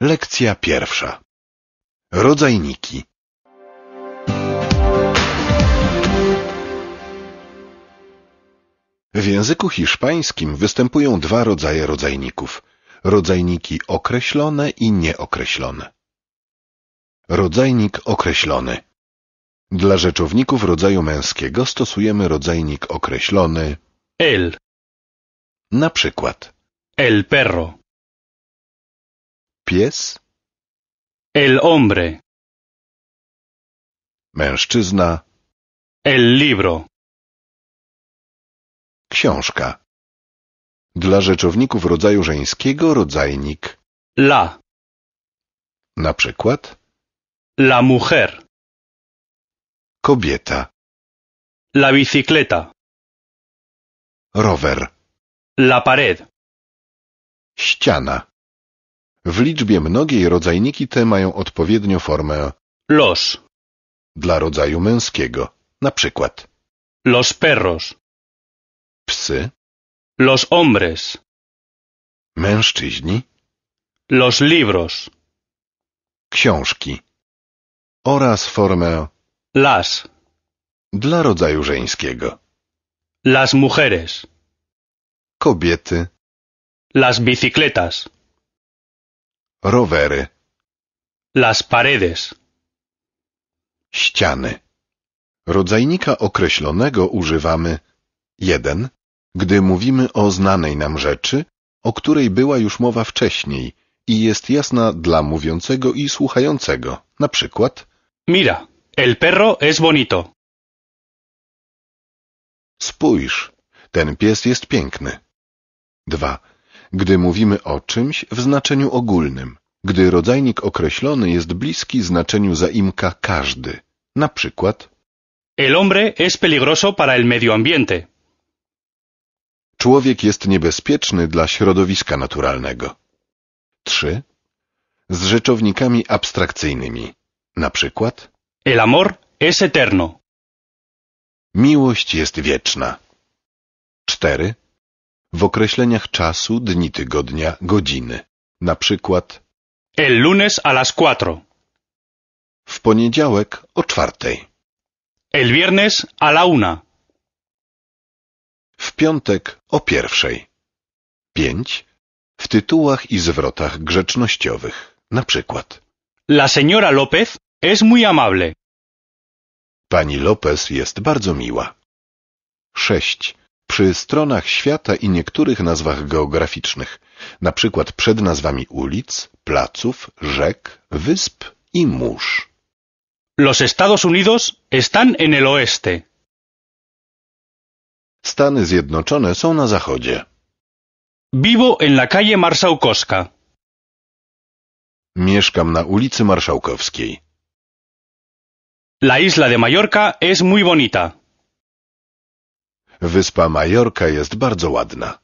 Lekcja pierwsza. Rodzajniki. W języku hiszpańskim występują dwa rodzaje rodzajników. Rodzajniki określone i nieokreślone. Rodzajnik określony. Dla rzeczowników rodzaju męskiego stosujemy rodzajnik określony el. Na przykład el perro Pies? El hombre. Mężczyzna. El libro. Książka. Dla rzeczowników rodzaju żeńskiego rodzajnik la. Na przykład la mujer. Kobieta. La bicicleta. Rower. La pared. Ściana. W liczbie mnogiej rodzajniki te mają odpowiednio formę los dla rodzaju męskiego, na przykład los perros, psy, los hombres, mężczyźni, los libros, książki oraz formę las dla rodzaju żeńskiego. Las mujeres. Kobiety. Las bicicletas rowery, las paredes, ściany. Rodzajnika określonego używamy 1. Gdy mówimy o znanej nam rzeczy, o której była już mowa wcześniej i jest jasna dla mówiącego i słuchającego, na przykład Mira, el perro es bonito. Spójrz, ten pies jest piękny. 2 gdy mówimy o czymś w znaczeniu ogólnym, gdy rodzajnik określony jest bliski znaczeniu zaimka każdy. Na przykład El hombre es peligroso para el medio ambiente. Człowiek jest niebezpieczny dla środowiska naturalnego. 3. Z rzeczownikami abstrakcyjnymi. Na przykład El amor es eterno. Miłość jest wieczna. 4 w określeniach czasu, dni tygodnia, godziny. Na przykład El lunes a las cuatro. W poniedziałek o czwartej. El viernes a la una. W piątek o pierwszej. Pięć. W tytułach i zwrotach grzecznościowych. Na przykład La señora López es muy amable. Pani López jest bardzo miła. Sześć przy stronach świata i niektórych nazwach geograficznych, na przykład przed nazwami ulic, placów, rzek, wysp i mórz. Los Estados Unidos están en el oeste. Stany Zjednoczone są na zachodzie. Vivo en la calle Marszałkowska. Mieszkam na ulicy Marszałkowskiej. La isla de Mallorca es muy bonita. Wyspa Majorka jest bardzo ładna.